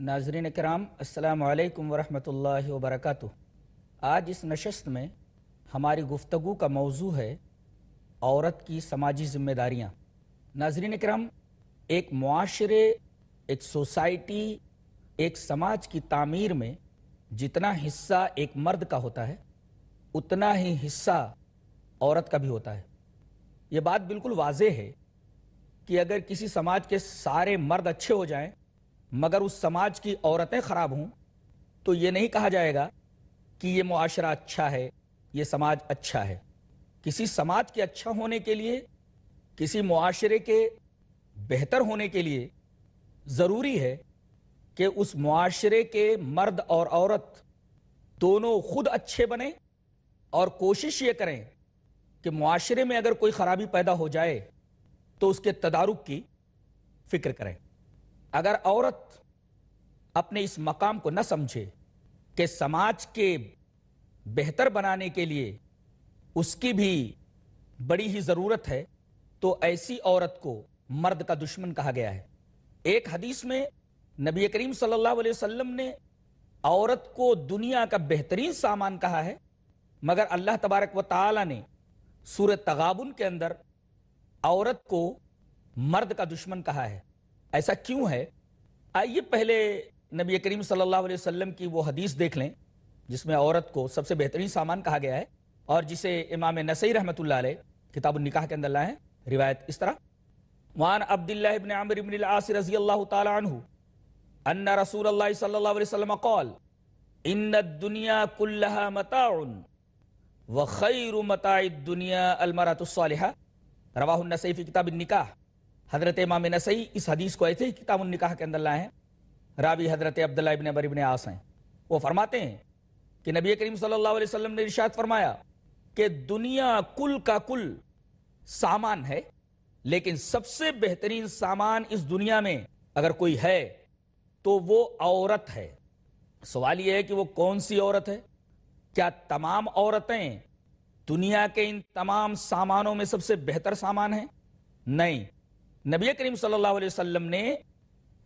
ناظرین کرام السلام علیکم ورحمۃ اللہ وبرکاتہ آج اس نشست میں ہماری گفتگو کا موضوع ہے عورت کی سماجی ذمہ داریاں ناظرین کرام ایک معاشرے ایک سوسائٹی ایک سماج کی تعمیر میں جتنا حصہ ایک مرد کا ہوتا ہے اتنا ہی حصہ عورت کا بھی ہوتا ہے یہ بات بالکل واضح ہے کہ اگر کسی سماج کے سارے مرد اچھے ہو جائیں مگر اس سماج کی عورتیں خراب ہوں تو یہ نہیں کہا جائے گا کہ یہ معاشرہ اچھا ہے یہ سماج اچھا ہے کسی سماج کے اچھا ہونے کے لیے کسی معاشرے کے بہتر ہونے کے لیے ضروری ہے کہ اس معاشرے کے مرد اور عورت دونوں خود اچھے بنیں اور کوشش یہ کریں کہ معاشرے میں اگر کوئی خرابی پیدا ہو جائے تو اس کے تدارک کی فکر کریں اگر عورت اپنے اس مقام کو نہ سمجھے کہ سماج کے بہتر بنانے کے لیے اس کی بھی بڑی ہی ضرورت ہے تو ایسی عورت کو مرد کا دشمن کہا گیا ہے ایک حدیث میں نبی کریم صلی اللہ علیہ وسلم نے عورت کو دنیا کا بہترین سامان کہا ہے مگر اللہ تبارک و تعالی نے سور تغابن کے اندر عورت کو مرد کا دشمن کہا ہے ایسا کیوں ہے آئیے پہلے نبی کریم صلی اللہ علیہ وسلم کی وہ حدیث دیکھ لیں جس میں عورت کو سب سے بہترین سامان کہا گیا ہے اور جسے امام نسی رحمۃ اللہ علیہ کتاب النکاح کے اندر لائے ہیں روایت اس طرح وان عبداللہ ابن عمر ابن العاص رضی اللہ تعالی عنہ ان رسول اللہ صلی اللہ علیہ وسلم قال ان الدنیا کلہا متاع وخیر متاع الدنیا المرات الصالحہ رواہ النسائی فی کتاب النکاح حضرت امام نسائی اس حدیث کو ایسے ہی کتاب النکاح کے اندر لائے ہیں رابی حضرت عبداللہ ابن ابن ہیں وہ فرماتے ہیں کہ نبی کریم صلی اللہ علیہ وسلم نے فرمایا کہ دنیا کل کا کل سامان ہے لیکن سب سے بہترین سامان اس دنیا میں اگر کوئی ہے تو وہ عورت ہے سوال یہ ہے کہ وہ کون سی عورت ہے کیا تمام عورتیں دنیا کے ان تمام سامانوں میں سب سے بہتر سامان ہیں نہیں نبی کریم صلی اللہ علیہ وسلم نے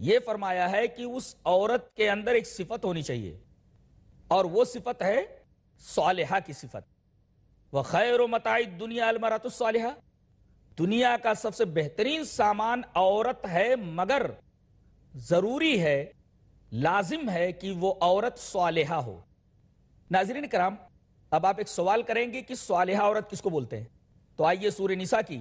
یہ فرمایا ہے کہ اس عورت کے اندر ایک صفت ہونی چاہیے اور وہ صفت ہے صالحہ کی صفت وہ خیر و متعدد دنیا المرات الصالحہ دنیا کا سب سے بہترین سامان عورت ہے مگر ضروری ہے لازم ہے کہ وہ عورت صالحہ ہو ناظرین کرام اب آپ ایک سوال کریں گے کہ صالحہ عورت کس کو بولتے ہیں تو آئیے سور نساء کی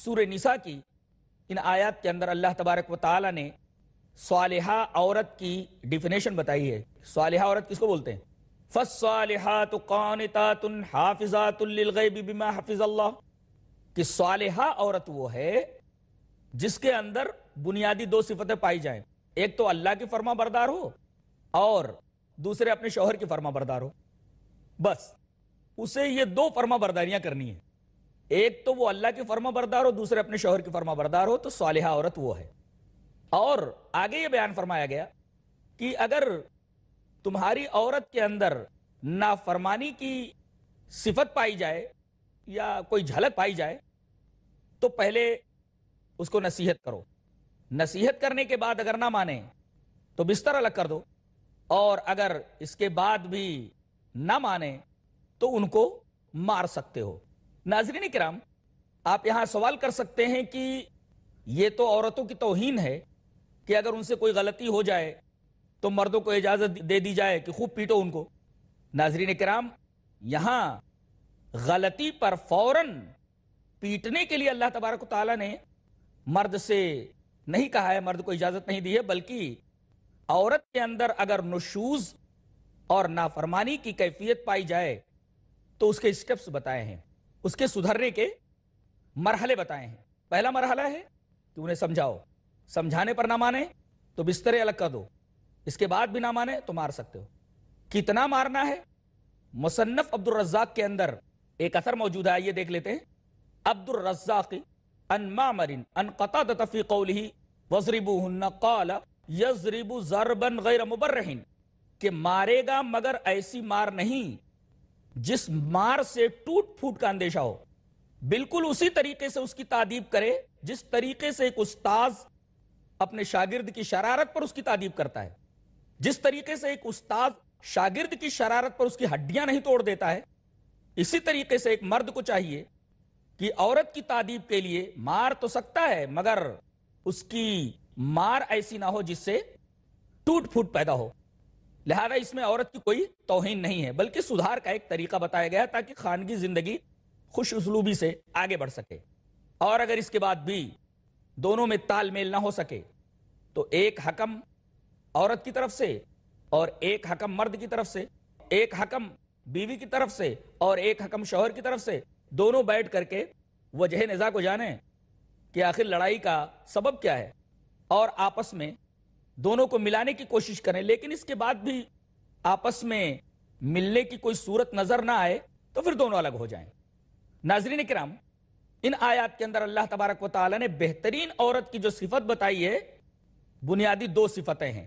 سور نسا کی ان آیات کے اندر اللہ تبارک و تعالی نے صالحہ عورت کی ڈیفینیشن بتائی ہے صالحہ عورت کس کو بولتے ہیں فَالصَّالِحَاتُ قَانِتَاتٌ حَافِظَاتٌ لِلْغَيْبِ بِمَا حَفِظَ کہ صالحہ عورت وہ ہے جس کے اندر بنیادی دو صفتیں پائی جائیں ایک تو اللہ کی فرما بردار ہو اور دوسرے اپنے شوہر کی فرما بردار ہو بس اسے یہ دو فرما برداریاں کرنی ہیں ایک تو وہ اللہ کے فرما بردار ہو دوسرے اپنے شوہر کی فرما بردار ہو تو صالحہ عورت وہ ہے اور آگے یہ بیان فرمایا گیا کہ اگر تمہاری عورت کے اندر نافرمانی کی صفت پائی جائے یا کوئی جھلک پائی جائے تو پہلے اس کو نصیحت کرو نصیحت کرنے کے بعد اگر نہ مانے تو بستر الگ کر دو اور اگر اس کے بعد بھی نہ مانے تو ان کو مار سکتے ہو ناظرین کرام آپ یہاں سوال کر سکتے ہیں کہ یہ تو عورتوں کی توہین ہے کہ اگر ان سے کوئی غلطی ہو جائے تو مردوں کو اجازت دے دی جائے کہ خوب پیٹو ان کو ناظرین کرام یہاں غلطی پر فوراً پیٹنے کے لیے اللہ تبارک و تعالیٰ نے مرد سے نہیں کہا ہے مرد کو اجازت نہیں دی ہے بلکہ عورت کے اندر اگر نشوز اور نافرمانی کی کیفیت پائی جائے تو اس کے اسٹیپس بتائے ہیں اس کے سدھرنے کے مرحلے بتائے ہیں پہلا مرحلہ ہے کہ انہیں سمجھاؤ سمجھانے پر نہ مانے تو بسترے الگ کر دو اس کے بعد بھی نہ مانے تو مار سکتے ہو کتنا مارنا ہے مصنف عبد الرزاق کے اندر ایک اثر موجود ہے یہ دیکھ لیتے ہیں عبد الرزاق ان ان فی ما قال کو ضرب غیر مبرہن کہ مارے گا مگر ایسی مار نہیں جس مار سے ٹوٹ پھوٹ کا اندیشہ ہو بالکل اسی طریقے سے اس کی تعدیب کرے جس طریقے سے ایک استاذ اپنے شاگرد کی شرارت پر اس کی تعدیب کرتا ہے جس طریقے سے ایک استاذ شاگرد کی شرارت پر اس کی ہڈیاں نہیں توڑ دیتا ہے اسی طریقے سے ایک مرد کو چاہیے کہ عورت کی تعدیب کے لیے مار تو سکتا ہے مگر اس کی مار ایسی نہ ہو جس سے ٹوٹ پھوٹ پیدا ہو لہذا اس میں عورت کی کوئی توہین نہیں ہے بلکہ سدھار کا ایک طریقہ بتایا گیا تاکہ خانگی زندگی خوش اسلوبی سے آگے بڑھ سکے اور اگر اس کے بعد بھی دونوں میں تال میل نہ ہو سکے تو ایک حکم عورت کی طرف سے اور ایک حکم مرد کی طرف سے ایک حکم بیوی کی طرف سے اور ایک حکم شوہر کی طرف سے دونوں بیٹھ کر کے وجہ نزا کو جانیں کہ آخر لڑائی کا سبب کیا ہے اور آپس میں دونوں کو ملانے کی کوشش کریں لیکن اس کے بعد بھی آپس میں ملنے کی کوئی صورت نظر نہ آئے تو پھر دونوں الگ ہو جائیں ناظرین کرام ان آیات کے اندر اللہ تبارک و تعالی نے بہترین عورت کی جو صفت بتائی ہے بنیادی دو صفتیں ہیں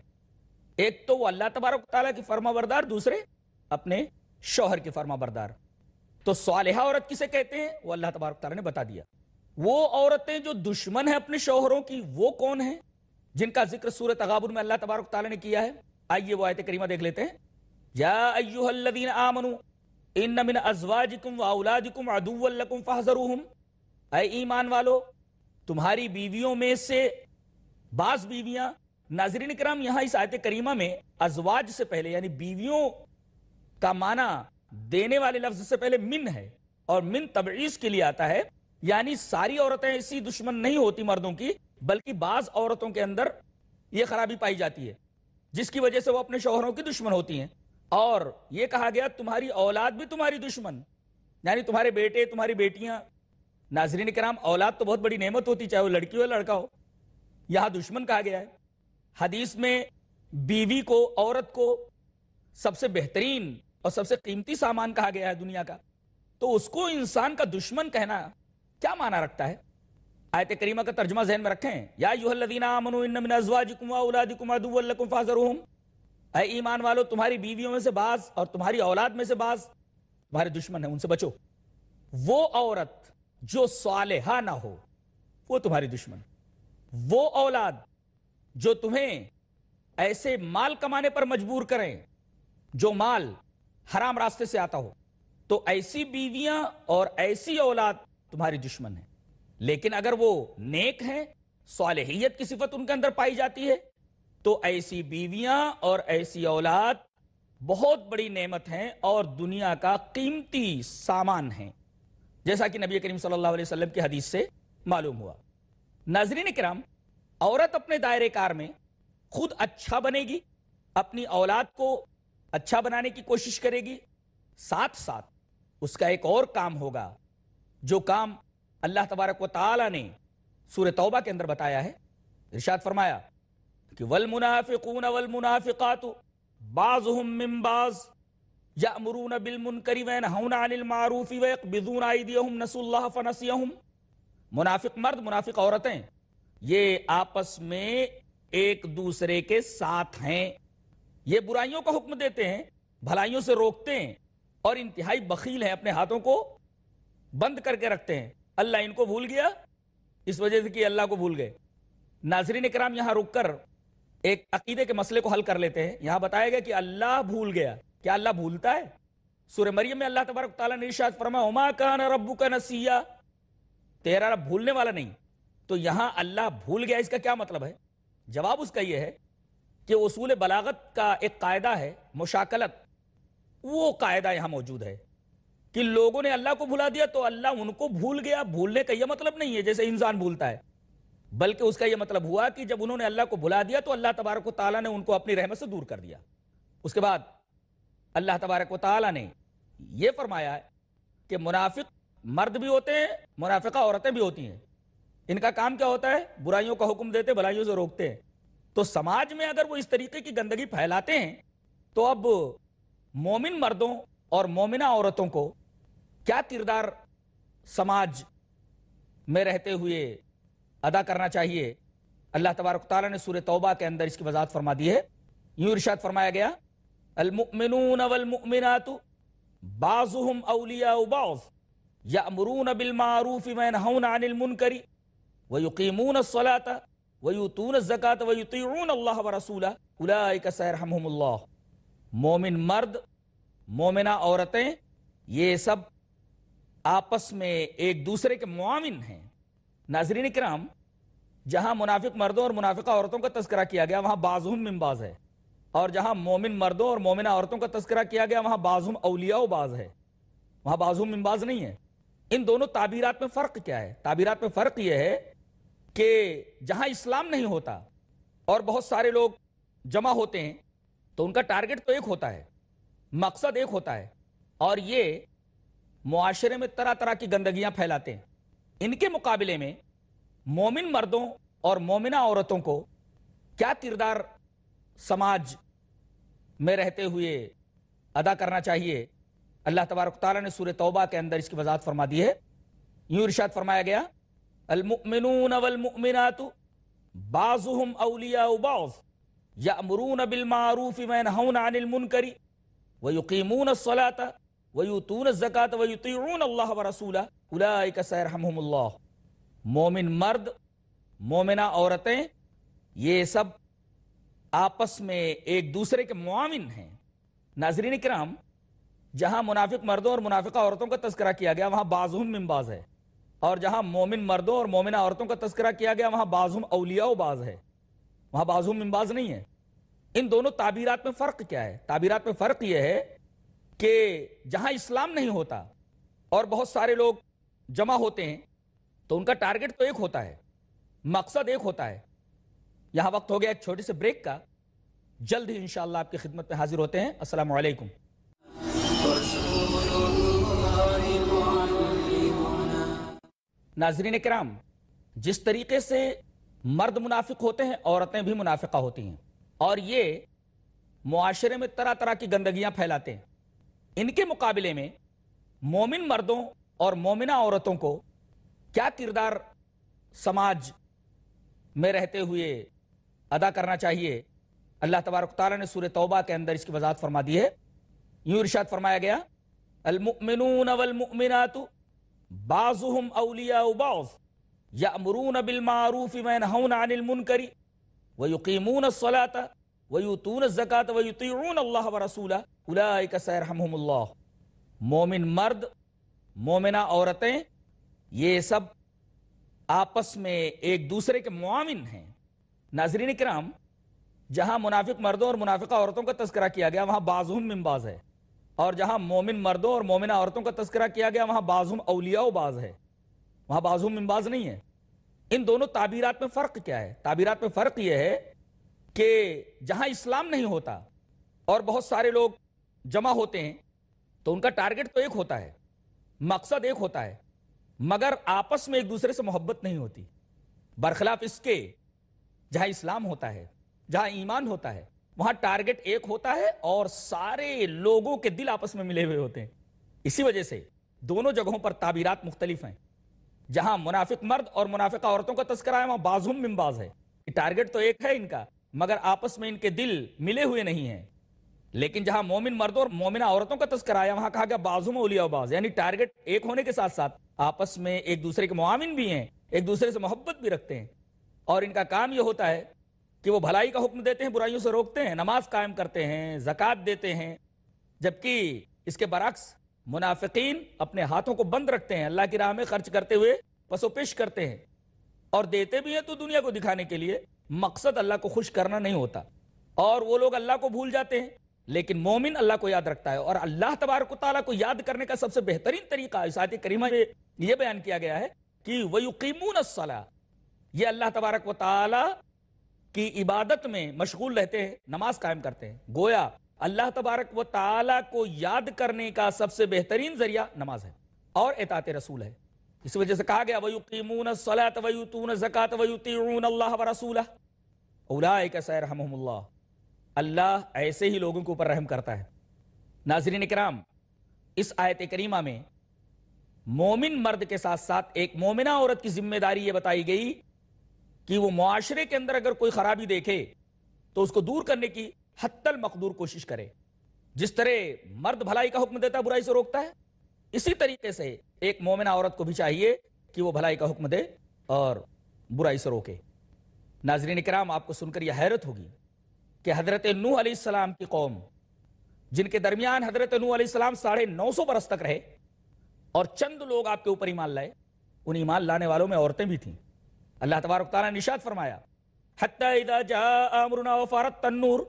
ایک تو وہ اللہ تبارک و تعالیٰ کی فرما بردار دوسرے اپنے شوہر کی فرما بردار تو صالحہ عورت کسے کہتے ہیں وہ اللہ تبارک تعالیٰ نے بتا دیا وہ عورتیں جو دشمن ہیں اپنے شوہروں کی وہ کون ہیں جن کا ذکر سورت تغبر میں اللہ تبارک تعالیٰ نے کیا ہے آئیے وہ آیت کریمہ دیکھ لیتے ہیں یا ایوہ الذین آمنوا ان من ازواجکم و اولادکم عدو لکم اللہ اے ایمان والو تمہاری بیویوں میں سے بعض بیویاں ناظرین کرام یہاں اس آیت کریمہ میں ازواج سے پہلے یعنی بیویوں کا معنی دینے والے لفظ سے پہلے من ہے اور من تبعیض کے لیے آتا ہے یعنی ساری عورتیں اسی دشمن نہیں ہوتی مردوں کی بلکہ بعض عورتوں کے اندر یہ خرابی پائی جاتی ہے جس کی وجہ سے وہ اپنے شوہروں کی دشمن ہوتی ہیں اور یہ کہا گیا تمہاری اولاد بھی تمہاری دشمن یعنی تمہارے بیٹے تمہاری بیٹیاں ناظرین کرام اولاد تو بہت بڑی نعمت ہوتی چاہے وہ لڑکی ہو یا لڑکا ہو یہاں دشمن کہا گیا ہے حدیث میں بیوی کو عورت کو سب سے بہترین اور سب سے قیمتی سامان کہا گیا ہے دنیا کا تو اس کو انسان کا دشمن کہنا کیا معنی رکھتا ہے آیت کریمہ کا ترجمہ ذہن میں رکھیں یا ایوہ الذین آمنوا ان من ازواجکم و اولادکم عدو لکم فاحذروہم اے ایمان والو تمہاری بیویوں میں سے بعض اور تمہاری اولاد میں سے بعض تمہارے دشمن ہیں ان سے بچو وہ عورت جو صالحہ نہ ہو وہ تمہاری دشمن وہ اولاد جو تمہیں ایسے مال کمانے پر مجبور کریں جو مال حرام راستے سے آتا ہو تو ایسی بیویاں اور ایسی اولاد تمہاری دشمن ہیں لیکن اگر وہ نیک ہیں صالحیت کی صفت ان کے اندر پائی جاتی ہے تو ایسی بیویاں اور ایسی اولاد بہت بڑی نعمت ہیں اور دنیا کا قیمتی سامان ہیں جیسا کہ نبی کریم صلی اللہ علیہ وسلم کی حدیث سے معلوم ہوا ناظرین کرام عورت اپنے دائرے کار میں خود اچھا بنے گی اپنی اولاد کو اچھا بنانے کی کوشش کرے گی ساتھ ساتھ اس کا ایک اور کام ہوگا جو کام اللہ تبارک و تعالی نے سورہ توبہ کے اندر بتایا ہے ارشاد فرمایا کہ والمنافقون والمنافقات بعضهم من بعض یامرون بالمنکر وینہون عن المعروف ویقبضون ایدیہم نسوا اللہ فنسیہم منافق مرد منافق عورتیں یہ آپس میں ایک دوسرے کے ساتھ ہیں یہ برائیوں کا حکم دیتے ہیں بھلائیوں سے روکتے ہیں اور انتہائی بخیل ہیں اپنے ہاتھوں کو بند کر کے رکھتے ہیں اللہ ان کو بھول گیا اس وجہ سے کہ اللہ کو بھول گئے ناظرین اکرام یہاں رک کر ایک عقیدے کے مسئلے کو حل کر لیتے ہیں یہاں بتایا گیا کہ اللہ بھول گیا کیا اللہ بھولتا ہے سورہ مریم میں اللہ تبارک تعالیٰ نے فرما اما کان ربو کا نسیا تیرا رب بھولنے والا نہیں تو یہاں اللہ بھول گیا اس کا کیا مطلب ہے جواب اس کا یہ ہے کہ اصول بلاغت کا ایک قاعدہ ہے مشاکلت وہ قاعدہ یہاں موجود ہے کہ لوگوں نے اللہ کو بھلا دیا تو اللہ ان کو بھول گیا بھولنے کا یہ مطلب نہیں ہے جیسے انسان بھولتا ہے بلکہ اس کا یہ مطلب ہوا کہ جب انہوں نے اللہ کو بھلا دیا تو اللہ تبارک و تعالیٰ نے ان کو اپنی رحمت سے دور کر دیا اس کے بعد اللہ تبارک و تعالیٰ نے یہ فرمایا ہے کہ منافق مرد بھی ہوتے ہیں منافقہ عورتیں بھی ہوتی ہیں ان کا کام کیا ہوتا ہے برائیوں کا حکم دیتے بلائیوں سے روکتے ہیں تو سماج میں اگر وہ اس طریقے کی گندگی پھیلاتے ہیں تو اب مومن مردوں اور مومنہ عورتوں کو کیا کردار سماج میں رہتے ہوئے ادا کرنا چاہیے اللہ تبارک تعالیٰ نے سورہ توبہ کے اندر اس کی وضاحت فرما دی ہے یوں ارشاد فرمایا گیا المؤمنون والمؤمنات بعضهم اولیاء بعض یأمرون بالمعروف وینہون عن المنکر ویقیمون الصلاة ویوتون الزکاة ویطیعون اللہ ورسولہ اولئیک سیرحمہم اللہ مومن مرد مومنہ عورتیں یہ سب آپس میں ایک دوسرے کے معاون ہیں ناظرین کرام جہاں منافق مردوں اور منافقہ عورتوں کا تذکرہ کیا گیا وہاں من بعض ہے اور جہاں مومن مردوں اور مومنہ عورتوں کا تذکرہ کیا گیا وہاں بعضہم اولیاء و باز ہے وہاں من ممباز نہیں ہے ان دونوں تعبیرات میں فرق کیا ہے تعبیرات میں فرق یہ ہے کہ جہاں اسلام نہیں ہوتا اور بہت سارے لوگ جمع ہوتے ہیں تو ان کا ٹارگٹ تو ایک ہوتا ہے مقصد ایک ہوتا ہے اور یہ معاشرے میں طرح طرح کی گندگیاں پھیلاتے ہیں ان کے مقابلے میں مومن مردوں اور مومنہ عورتوں کو کیا کردار سماج میں رہتے ہوئے ادا کرنا چاہیے اللہ تبارک تعالیٰ نے سور توبہ کے اندر اس کی وضاحت فرما دی ہے یوں ارشاد فرمایا گیا المؤمنون والمؤمنات بعضهم اولیاء بعض بالمعروف وینہون عن المنکر ویقیمون الصلاة ویوتون یوتون زکاۃ اللہ ورسولہ اللہ سیرحمہم اللہ مومن مرد مومنہ عورتیں یہ سب آپس میں ایک دوسرے کے معاون ہیں ناظرین کرام جہاں منافق مردوں اور منافقہ عورتوں کا تذکرہ کیا گیا وہاں من بعض ہے اور جہاں مومن مردوں اور مومنہ عورتوں کا تذکرہ کیا گیا وہاں بعضہم اولیاء و باز ہے وہاں من بعض نہیں ہے ان دونوں تعبیرات میں فرق کیا ہے تعبیرات میں فرق یہ ہے کہ جہاں اسلام نہیں ہوتا اور بہت سارے لوگ جمع ہوتے ہیں تو ان کا ٹارگٹ تو ایک ہوتا ہے مقصد ایک ہوتا ہے یہاں وقت ہو گیا ایک چھوٹے سے بریک کا جلد ہی انشاءاللہ آپ کی خدمت میں حاضر ہوتے ہیں السلام علیکم ناظرین کرام جس طریقے سے مرد منافق ہوتے ہیں عورتیں بھی منافقہ ہوتی ہیں اور یہ معاشرے میں طرح طرح کی گندگیاں پھیلاتے ہیں ان کے مقابلے میں مومن مردوں اور مومنہ عورتوں کو کیا کردار سماج میں رہتے ہوئے ادا کرنا چاہیے اللہ تبارک تعالیٰ نے سور توبہ کے اندر اس کی وضاحت فرما دی ہے یوں ارشاد فرمایا گیا المؤمنون والمؤمنات بعضهم اولیاء بعض بالمعروف وینہون عن المنکر ویقیمون الصلاة وہ یتون زکاۃ وہ یو تون اللہ و مومن مرد مومنہ عورتیں یہ سب آپس میں ایک دوسرے کے معامن ہیں ناظرین کرام جہاں منافق مردوں اور منافقہ عورتوں کا تذکرہ کیا گیا وہاں بعضہم من بعض ہے اور جہاں مومن مردوں اور مومنہ عورتوں کا تذکرہ کیا گیا وہاں بعضہم اولیاء و بعض ہے وہاں بعضہم من بعض نہیں ہے ان دونوں تعبیرات میں فرق کیا ہے تعبیرات میں فرق یہ ہے کہ جہاں اسلام نہیں ہوتا اور بہت سارے لوگ جمع ہوتے ہیں تو ان کا ٹارگٹ تو ایک ہوتا ہے مقصد ایک ہوتا ہے مگر آپس میں ایک دوسرے سے محبت نہیں ہوتی برخلاف اس کے جہاں اسلام ہوتا ہے جہاں ایمان ہوتا ہے وہاں ٹارگٹ ایک ہوتا ہے اور سارے لوگوں کے دل آپس میں ملے ہوئے ہوتے ہیں اسی وجہ سے دونوں جگہوں پر تعبیرات مختلف ہیں جہاں منافق مرد اور منافقہ عورتوں کا تذکرہ ہے وہاں باز ممباز ہے ٹارگٹ تو ایک ہے ان کا مگر آپس میں ان کے دل ملے ہوئے نہیں ہیں لیکن جہاں مومن مرد اور مومن عورتوں کا تذکر آیا وہاں کہا گیا بازو میں اولیا باز یعنی ٹارگٹ ایک ہونے کے ساتھ ساتھ آپس میں ایک دوسرے کے معامن بھی ہیں ایک دوسرے سے محبت بھی رکھتے ہیں اور ان کا کام یہ ہوتا ہے کہ وہ بھلائی کا حکم دیتے ہیں برائیوں سے روکتے ہیں نماز قائم کرتے ہیں زکوٰۃ دیتے ہیں جبکہ اس کے برعکس منافقین اپنے ہاتھوں کو بند رکھتے ہیں اللہ کی راہ میں خرچ کرتے ہوئے پسو پیش کرتے ہیں اور دیتے بھی ہیں تو دنیا کو دکھانے کے لیے مقصد اللہ کو خوش کرنا نہیں ہوتا اور وہ لوگ اللہ کو بھول جاتے ہیں لیکن مومن اللہ کو یاد رکھتا ہے اور اللہ تبارک و تعالیٰ کو یاد کرنے کا سب سے بہترین طریقہ کریمہ میں یہ بیان کیا گیا ہے کہ یہ اللہ تبارک و تعالیٰ کی عبادت میں مشغول رہتے ہیں نماز قائم کرتے ہیں گویا اللہ تبارک و تعالیٰ کو یاد کرنے کا سب سے بہترین ذریعہ نماز ہے اور اطاعت رسول ہے اس وجہ سے کہا گیا وَيُقِيمُونَ الصَّلَاةَ اللَّهَ اللہ ایسے ہی لوگوں کے اوپر رحم کرتا ہے ناظرین کرام اس آیت کریمہ میں مومن مرد کے ساتھ ساتھ ایک مومنہ عورت کی ذمہ داری یہ بتائی گئی کہ وہ معاشرے کے اندر اگر کوئی خرابی دیکھے تو اس کو دور کرنے کی حتی المقدور کوشش کرے جس طرح مرد بھلائی کا حکم دیتا ہے برائی سے روکتا ہے اسی طریقے سے ایک مومن عورت کو بھی چاہیے کہ وہ بھلائی کا حکم دے اور برائی سے روکے ناظرین آپ کو سن کر یہ حیرت ہوگی کہ حضرت نوح علیہ السلام کی قوم جن کے درمیان حضرت نوح علیہ السلام ساڑھے نو سو برس تک رہے اور چند لوگ آپ کے اوپر ایمان لائے ان ایمان لانے والوں میں عورتیں بھی تھیں اللہ تبارک تعالیٰ نے نشاد فرمایا اذا وفارت تنور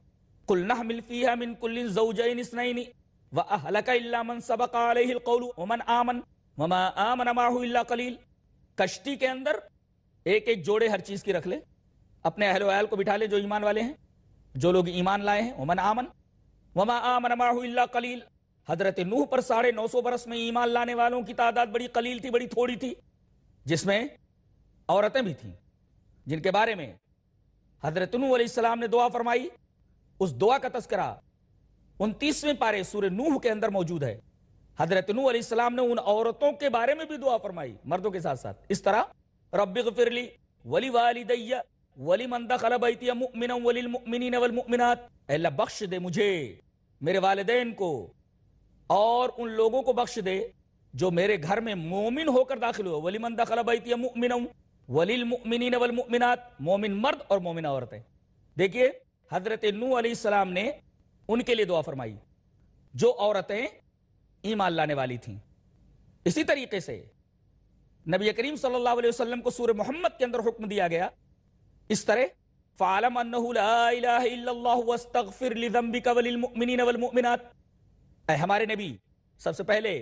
قلنا حمل فیہا من کل زوجین وَأَهْلَكَ إِلَّا مَنْ سَبَقَ عَلَيْهِ الْقَوْلُ وَمَنْ آمَنْ وَمَا آمَنَ مَاهُ إِلَّا قَلِيلٌ کشتی کے اندر ایک ایک جوڑے ہر چیز کی رکھ لے اپنے اہل و اہل کو بٹھا لے جو ایمان والے ہیں جو لوگ ایمان لائے ہیں آمَنْ آمن وما آمن إِلَّا کلیل حضرت نوح پر ساڑھے نو سو برس میں ایمان لانے والوں کی تعداد بڑی قلیل تھی بڑی تھوڑی تھی جس میں عورتیں بھی تھیں جن کے بارے میں حضرت نوح علیہ السلام نے دعا فرمائی اس دعا کا تذکرہ انتیسویں پارے سورہ نوح کے اندر موجود ہے حضرت نوح علیہ السلام نے ان عورتوں کے بارے میں بھی دعا فرمائی مردوں کے ساتھ ساتھ اس طرح رب غفر لی ولی والدی ولی من دخل بیتی مؤمنا ولی المؤمنین والمؤمنات اے اللہ بخش دے مجھے میرے والدین کو اور ان لوگوں کو بخش دے جو میرے گھر میں مومن ہو کر داخل ہوئے ولی من دخل بیتی مؤمنا ولی المؤمنین والمؤمنات مومن مرد اور مومن عورتیں دیکھیے حضرت نوح علیہ السلام نے ان کے لیے دعا فرمائی جو عورتیں ایمان لانے والی تھیں اسی طریقے سے نبی کریم صلی اللہ علیہ وسلم کو سور محمد کے اندر حکم دیا گیا اس طرح فعلم انہ لا الہ الا اللہ واستغفر لذنبک وللمؤمنین والمؤمنات اے ہمارے نبی سب سے پہلے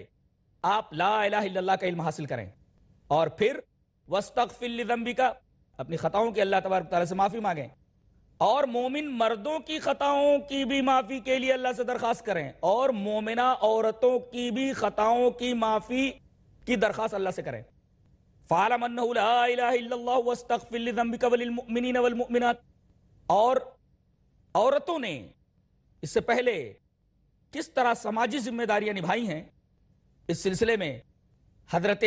آپ لا الہ الا اللہ کا علم حاصل کریں اور پھر وستغفر لذنبک اپنی خطاؤں کے اللہ تبارک تعالی سے معافی مانگیں اور مومن مردوں کی خطاؤں کی بھی معافی کے لیے اللہ سے درخواست کریں اور مومنہ عورتوں کی بھی خطاؤں کی معافی کی درخواست اللہ سے کریں والمؤمنات اور عورتوں نے اس سے پہلے کس طرح سماجی ذمہ داریاں نبھائی ہیں اس سلسلے میں حضرت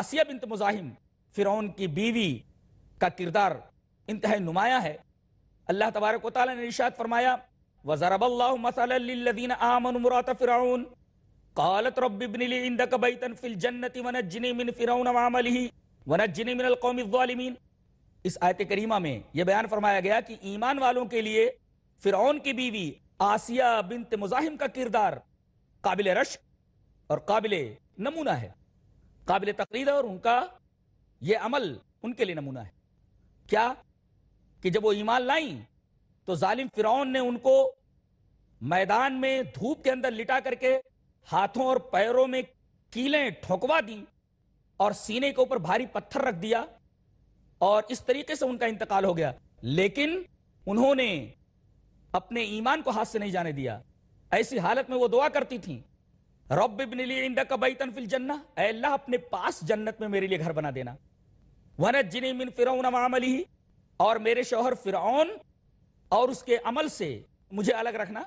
آسیہ بنت مزاحم فرعون کی بیوی کا کردار انتہائی نمایاں ہے اللہ تبارک و تعالی نے ارشاد فرمایا وضرب اللہ مثلا للذین آمنوا مرات فرعون قالت رب ابن لی عندك بیتا فی الجنت ونجنی من فرعون وعمله ونجنی من القوم الظالمین اس آیت کریمہ میں یہ بیان فرمایا گیا کہ ایمان والوں کے لیے فرعون کی بیوی آسیہ بنت مزاحم کا کردار قابل رشک اور قابل نمونہ ہے قابل تقریر اور ان کا یہ عمل ان کے لیے نمونہ ہے کیا کہ جب وہ ایمان لائیں تو ظالم فرعون نے ان کو میدان میں دھوپ کے اندر لٹا کر کے ہاتھوں اور پیروں میں کیلیں ٹھوکوا دی اور سینے کے اوپر بھاری پتھر رکھ دیا اور اس طریقے سے ان کا انتقال ہو گیا لیکن انہوں نے اپنے ایمان کو ہاتھ سے نہیں جانے دیا ایسی حالت میں وہ دعا کرتی تھیں بیتن فی الجنہ اے اللہ اپنے پاس جنت میں میرے لیے گھر بنا دینا ورنہ مِن فِرَوْنَ فرون اور میرے شوہر فرعون اور اس کے عمل سے مجھے الگ رکھنا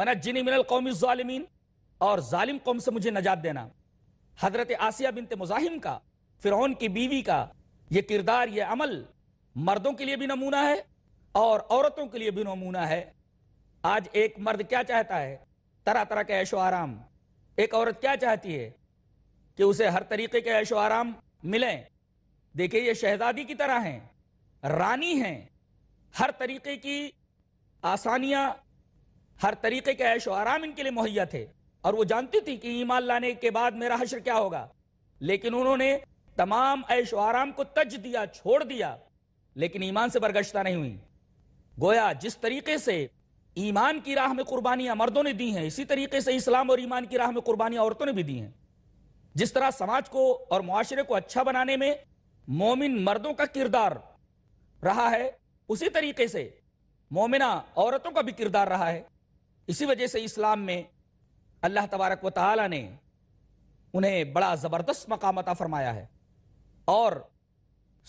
من القم ظالمین اور ظالم قوم سے مجھے نجات دینا حضرت آسیہ بنت مزاحم کا فرعون کی بیوی کا یہ کردار یہ عمل مردوں کے لیے بھی نمونہ ہے اور عورتوں کے لیے بھی نمونہ ہے آج ایک مرد کیا چاہتا ہے طرح طرح کے عیش و آرام ایک عورت کیا چاہتی ہے کہ اسے ہر طریقے کے عیش و آرام ملیں دیکھیں یہ شہزادی کی طرح ہیں رانی ہیں ہر طریقے کی آسانیاں ہر طریقے کے عیش و آرام ان کے لیے مہیا تھے اور وہ جانتی تھی کہ ایمان لانے کے بعد میرا حشر کیا ہوگا لیکن انہوں نے تمام عیش و آرام کو تج دیا چھوڑ دیا لیکن ایمان سے برگشتہ نہیں ہوئی گویا جس طریقے سے ایمان کی راہ میں قربانیاں مردوں نے دی ہیں اسی طریقے سے اسلام اور ایمان کی راہ میں قربانیاں عورتوں نے بھی دی ہیں جس طرح سماج کو اور معاشرے کو اچھا بنانے میں مومن مردوں کا کردار رہا ہے اسی طریقے سے مومنہ عورتوں کا بھی کردار رہا ہے اسی وجہ سے اسلام میں اللہ تبارک و تعالی نے انہیں بڑا زبردست مقام عطا فرمایا ہے اور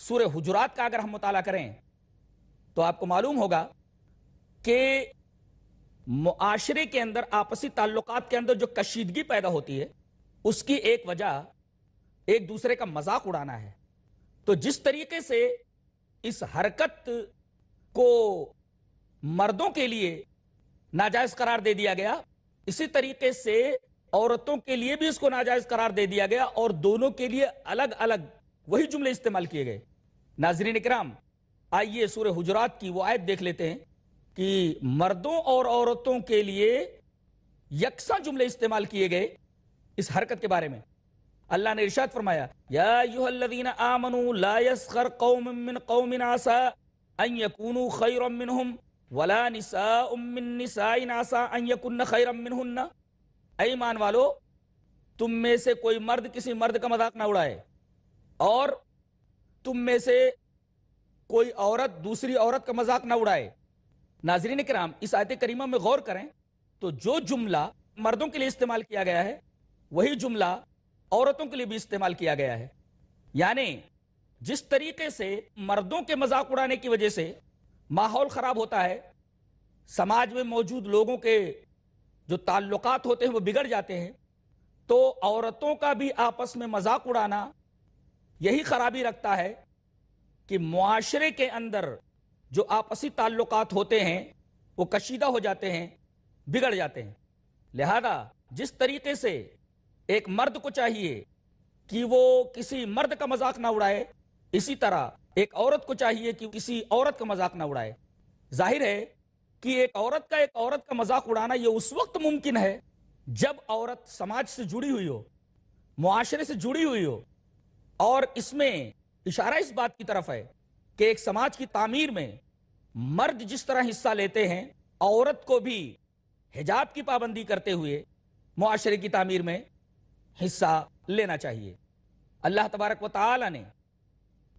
سورہ حجرات کا اگر ہم مطالعہ کریں تو آپ کو معلوم ہوگا کہ معاشرے کے اندر آپسی تعلقات کے اندر جو کشیدگی پیدا ہوتی ہے اس کی ایک وجہ ایک دوسرے کا مذاق اڑانا ہے تو جس طریقے سے اس حرکت کو مردوں کے لیے ناجائز قرار دے دیا گیا اسی طریقے سے عورتوں کے لیے بھی اس کو ناجائز قرار دے دیا گیا اور دونوں کے لیے الگ الگ وہی جملے استعمال کیے گئے ناظرین اکرام آئیے سورہ حجرات کی وہ آیت دیکھ لیتے ہیں کہ مردوں اور عورتوں کے لیے یکساں جملے استعمال کیے گئے اس حرکت کے بارے میں اللہ نے ارشاد فرمایا یا ایھا الذین آمنوا لا يسخر قوم من قوم عسى ان یکونوا خیرا منهم ولا نساء من نساء عسى ان یکن خیرا منهن ایمان والو تم میں سے کوئی مرد کسی مرد کا مذاق نہ اڑائے اور تم میں سے کوئی عورت دوسری عورت کا مذاق نہ اڑائے ناظرین کرام اس آیت کریمہ میں غور کریں تو جو جملہ مردوں کے لیے استعمال کیا گیا ہے وہی جملہ عورتوں کے لیے بھی استعمال کیا گیا ہے یعنی جس طریقے سے مردوں کے مذاق اڑانے کی وجہ سے ماحول خراب ہوتا ہے سماج میں موجود لوگوں کے جو تعلقات ہوتے ہیں وہ بگڑ جاتے ہیں تو عورتوں کا بھی آپس میں مذاق اڑانا یہی خرابی رکھتا ہے کہ معاشرے کے اندر جو آپسی تعلقات ہوتے ہیں وہ کشیدہ ہو جاتے ہیں بگڑ جاتے ہیں لہذا جس طریقے سے ایک مرد کو چاہیے کہ وہ کسی مرد کا مذاق نہ اڑائے اسی طرح ایک عورت کو چاہیے کہ کسی عورت کا مذاق نہ اڑائے ظاہر ہے کہ ایک عورت کا ایک عورت کا مذاق اڑانا یہ اس وقت ممکن ہے جب عورت سماج سے جڑی ہوئی ہو معاشرے سے جڑی ہوئی ہو اور اس میں اشارہ اس بات کی طرف ہے کہ ایک سماج کی تعمیر میں مرد جس طرح حصہ لیتے ہیں عورت کو بھی حجاب کی پابندی کرتے ہوئے معاشرے کی تعمیر میں حصہ لینا چاہیے اللہ تبارک و تعالی نے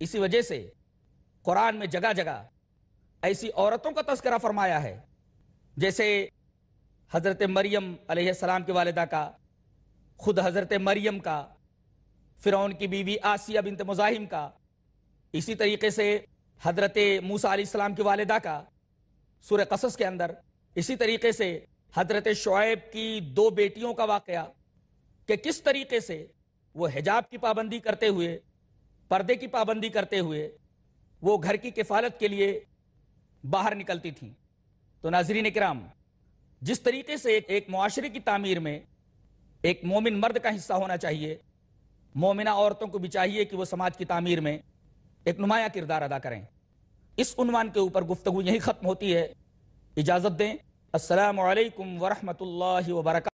اسی وجہ سے قرآن میں جگہ جگہ ایسی عورتوں کا تذکرہ فرمایا ہے جیسے حضرت مریم علیہ السلام کی والدہ کا خود حضرت مریم کا فرعون کی بیوی آسیہ بنت مزاحم کا اسی طریقے سے حضرت موسیٰ علیہ السلام کی والدہ کا سور قصص کے اندر اسی طریقے سے حضرت شعیب کی دو بیٹیوں کا واقعہ کہ کس طریقے سے وہ حجاب کی پابندی کرتے ہوئے پردے کی پابندی کرتے ہوئے وہ گھر کی کفالت کے لیے باہر نکلتی تھیں تو ناظرین کرام جس طریقے سے ایک ایک معاشرے کی تعمیر میں ایک مومن مرد کا حصہ ہونا چاہیے مومنہ عورتوں کو بھی چاہیے کہ وہ سماج کی تعمیر میں ایک نمایاں کردار ادا کریں اس عنوان کے اوپر گفتگو یہی ختم ہوتی ہے اجازت دیں السلام علیکم ورحمۃ اللہ وبرکاتہ